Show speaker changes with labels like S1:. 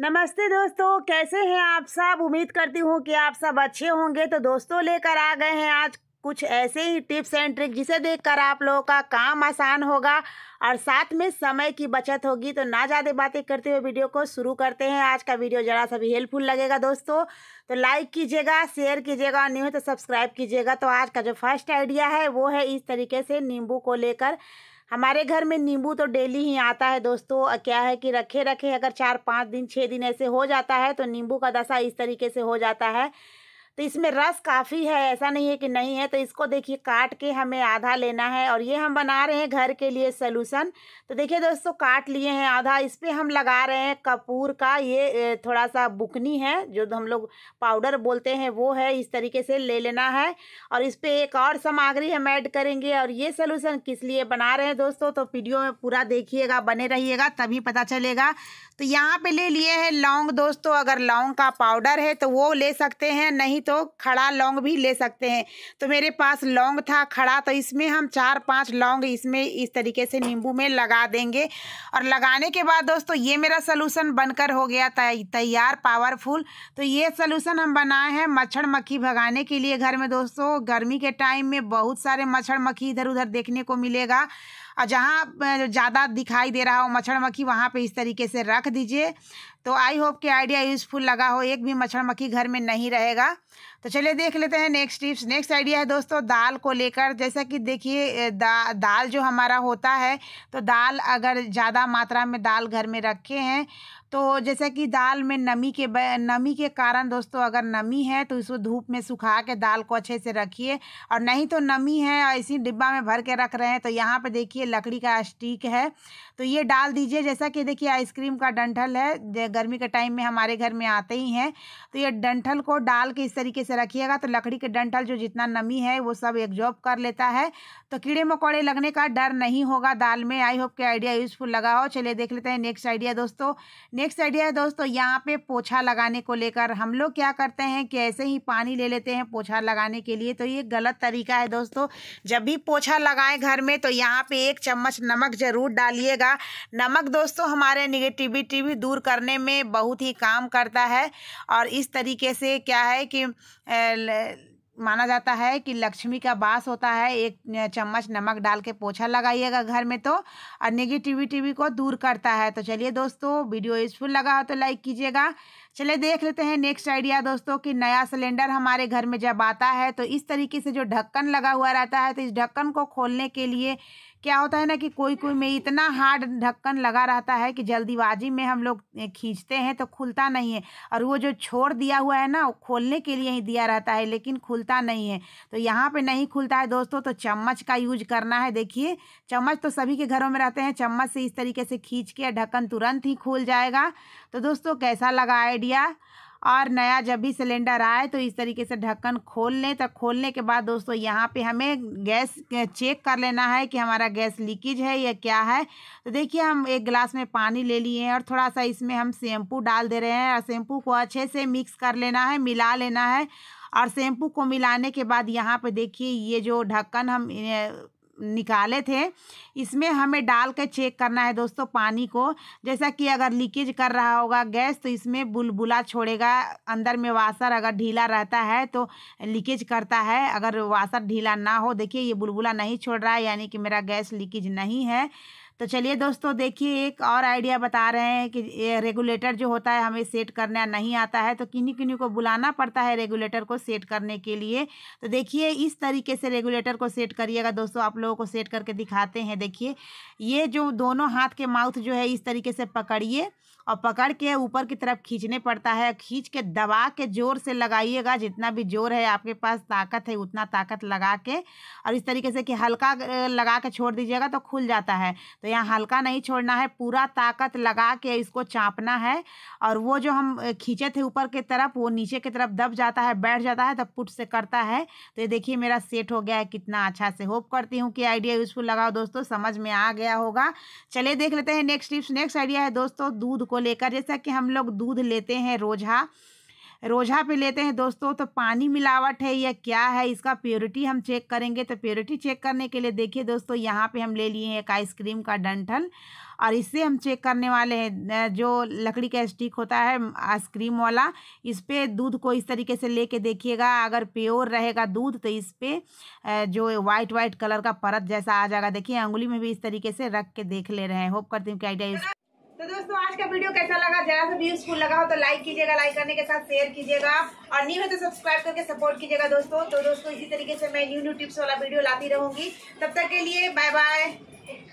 S1: नमस्ते दोस्तों कैसे हैं आप सब उम्मीद करती हूँ कि आप सब अच्छे होंगे तो दोस्तों लेकर आ गए हैं आज कुछ ऐसे ही टिप्स एंड ट्रिक जिसे देखकर आप लोगों का काम आसान होगा और साथ में समय की बचत होगी तो ना ज़्यादा बातें करते हुए वीडियो को शुरू करते हैं आज का वीडियो ज़रा सा भी हेल्पफुल लगेगा दोस्तों तो लाइक कीजिएगा शेयर कीजिएगा और नहीं तो सब्सक्राइब कीजिएगा तो आज का जो फर्स्ट आइडिया है वो है इस तरीके से नींबू को लेकर हमारे घर में नींबू तो डेली ही आता है दोस्तों क्या है कि रखे रखे अगर चार पाँच दिन छः दिन ऐसे हो जाता है तो नींबू का दशा इस तरीके से हो जाता है तो इसमें रस काफ़ी है ऐसा नहीं है कि नहीं है तो इसको देखिए काट के हमें आधा लेना है और ये हम बना रहे हैं घर के लिए सलूसन तो देखिए दोस्तों काट लिए हैं आधा इस पर हम लगा रहे हैं कपूर का ये थोड़ा सा बुकनी है जो हम लोग पाउडर बोलते हैं वो है इस तरीके से ले लेना है और इस पर एक और सामग्री हम ऐड करेंगे और ये सलूसन किस लिए बना रहे हैं दोस्तों तो वीडियो में पूरा देखिएगा बने रहिएगा तभी पता चलेगा तो यहाँ पर ले लिए हैं लौंग दोस्तों अगर लौंग का पाउडर है तो वो ले सकते हैं नहीं तो खड़ा लौंग भी ले सकते हैं तो मेरे पास लौंग था खड़ा तो इसमें हम चार पाँच लौंग इसमें इस तरीके से नींबू में लगा देंगे और लगाने के बाद दोस्तों ये मेरा सलूशन बनकर हो गया तैयार पावरफुल तो ये सलूशन हम बनाए हैं मच्छर मक्खी भगाने के लिए घर में दोस्तों गर्मी के टाइम में बहुत सारे मच्छर मक्खी इधर उधर देखने को मिलेगा और जहाँ ज़्यादा दिखाई दे रहा हो मच्छर मक्खी वहाँ पे इस तरीके से रख दीजिए तो आई होप कि आइडिया यूज़फुल लगा हो एक भी मच्छर मक्खी घर में नहीं रहेगा तो चलिए देख लेते हैं नेक्स्ट टिप्स नेक्स्ट आइडिया है दोस्तों दाल को लेकर जैसा कि देखिए दा, दाल जो हमारा होता है तो दाल अगर ज़्यादा मात्रा में दाल घर में रखे हैं तो जैसा कि दाल में नमी के नमी के कारण दोस्तों अगर नमी है तो इसको धूप में सुखा के दाल को अच्छे से रखिए और नहीं तो नमी है और इसी डिब्बा में भर के रख रहे हैं तो यहाँ पे देखिए लकड़ी का स्टिक है तो ये डाल दीजिए जैसा कि देखिए आइसक्रीम का डंठल है गर्मी के टाइम में हमारे घर में आते ही हैं तो ये डंठल को डाल के इस तरीके से रखिएगा तो लकड़ी के डंठल जो जितना नमी है वो सब एग्जॉर्ब कर लेता है तो कीड़े मकोड़े लगने का डर नहीं होगा दाल में आई होप के आइडिया यूजफुल लगा हो चलिए देख लेते हैं नेक्स्ट आइडिया दोस्तों नेक्स्ट आइडिया है दोस्तों यहाँ पे पोछा लगाने को लेकर हम लोग क्या करते हैं कि ऐसे ही पानी ले लेते हैं पोछा लगाने के लिए तो ये गलत तरीका है दोस्तों जब भी पोछा लगाएं घर में तो यहाँ पे एक चम्मच नमक ज़रूर डालिएगा नमक दोस्तों हमारे निगेटिविटी भी दूर करने में बहुत ही काम करता है और इस तरीके से क्या है कि माना जाता है कि लक्ष्मी का बास होता है एक चम्मच नमक डाल के पोछा लगाइएगा घर में तो और निगेटिविटी भी को दूर करता है तो चलिए दोस्तों वीडियो यूजफुल लगा हो तो लाइक कीजिएगा चलिए देख लेते हैं नेक्स्ट आइडिया दोस्तों कि नया सिलेंडर हमारे घर में जब आता है तो इस तरीके से जो ढक्कन लगा हुआ रहता है तो इस ढक्कन को खोलने के लिए क्या होता है ना कि कोई कोई में इतना हार्ड ढक्कन लगा रहता है कि जल्दीबाजी में हम लोग खींचते हैं तो खुलता नहीं है और वो जो छोड़ दिया हुआ है ना वो खोलने के लिए ही दिया रहता है लेकिन खुलता नहीं है तो यहाँ पे नहीं खुलता है दोस्तों तो चम्मच का यूज करना है देखिए चम्मच तो सभी के घरों में रहते हैं चम्मच से इस तरीके से खींच के ढक्कन तुरंत ही खुल जाएगा तो दोस्तों कैसा लगा आइडिया और नया जब भी सिलेंडर आए तो इस तरीके से ढक्कन खोल लें तो खोलने के बाद दोस्तों यहाँ पे हमें गैस चेक कर लेना है कि हमारा गैस लीकेज है या क्या है तो देखिए हम एक गिलास में पानी ले लिए हैं और थोड़ा सा इसमें हम शैम्पू डाल दे रहे हैं और शैम्पू को अच्छे से मिक्स कर लेना है मिला लेना है और शैम्पू को मिलाने के बाद यहाँ पे देखिए ये जो ढक्कन हम निकाले थे इसमें हमें डाल के चेक करना है दोस्तों पानी को जैसा कि अगर लीकेज कर रहा होगा गैस तो इसमें बुलबुला छोड़ेगा अंदर में वासर अगर ढीला रहता है तो लीकेज करता है अगर वासर ढीला ना हो देखिए ये बुलबुला नहीं छोड़ रहा है यानी कि मेरा गैस लीकेज नहीं है तो चलिए दोस्तों देखिए एक और आइडिया बता रहे हैं कि रेगुलेटर जो होता है हमें सेट करना नहीं आता है तो किन्हीं किन्हीं को बुलाना पड़ता है रेगुलेटर को सेट करने के लिए तो देखिए इस तरीके से रेगुलेटर को सेट करिएगा दोस्तों आप लोगों को सेट करके दिखाते हैं देखिए ये जो दोनों हाथ के माउथ जो है इस तरीके से पकड़िए और पकड़ के ऊपर की तरफ खींचने पड़ता है खींच के दबा के ज़ोर से लगाइएगा जितना भी जोर है आपके पास ताकत है उतना ताकत लगा के और इस तरीके से कि हल्का लगा के छोड़ दीजिएगा तो खुल जाता है तो तो यहाँ हल्का नहीं छोड़ना है पूरा ताकत लगा के इसको चापना है और वो जो हम खींचे थे ऊपर की तरफ वो नीचे की तरफ दब जाता है बैठ जाता है तब पुट से करता है तो ये देखिए मेरा सेट हो गया है कितना अच्छा से होप करती हूँ कि आइडिया यूज़फुल लगाओ दोस्तों समझ में आ गया होगा चलिए देख लेते हैं नेक्स्ट टिप्स नेक्स्ट आइडिया है दोस्तों दूध को लेकर जैसा कि हम लोग दूध लेते हैं रोज़ा रोजा पे लेते हैं दोस्तों तो पानी मिलावट है या क्या है इसका प्योरिटी हम चेक करेंगे तो प्योरिटी चेक करने के लिए देखिए दोस्तों यहाँ पे हम ले लिए हैं एक आइसक्रीम का डंठल और इससे हम चेक करने वाले हैं जो लकड़ी का स्टिक होता है आइसक्रीम वाला इस पर दूध को इस तरीके से लेके देखिएगा अगर प्योर रहेगा दूध तो इस पर जो वाइट वाइट कलर का परत जैसा आ जाएगा देखिए अंगुली में भी इस तरीके से रख के देख ले रहे हैं होप करती हूँ कि आइडिया तो दोस्तों आज का वीडियो कैसा लगा जरा सा भी यूजफुल लगा हो तो लाइक कीजिएगा लाइक करने के साथ शेयर कीजिएगा और न्यू है तो सब्सक्राइब करके सपोर्ट कीजिएगा दोस्तों तो दोस्तों इसी तरीके से मैं न्यू न्यू टिप्स वाला वीडियो लाती रहूंगी तब तक के लिए बाय बाय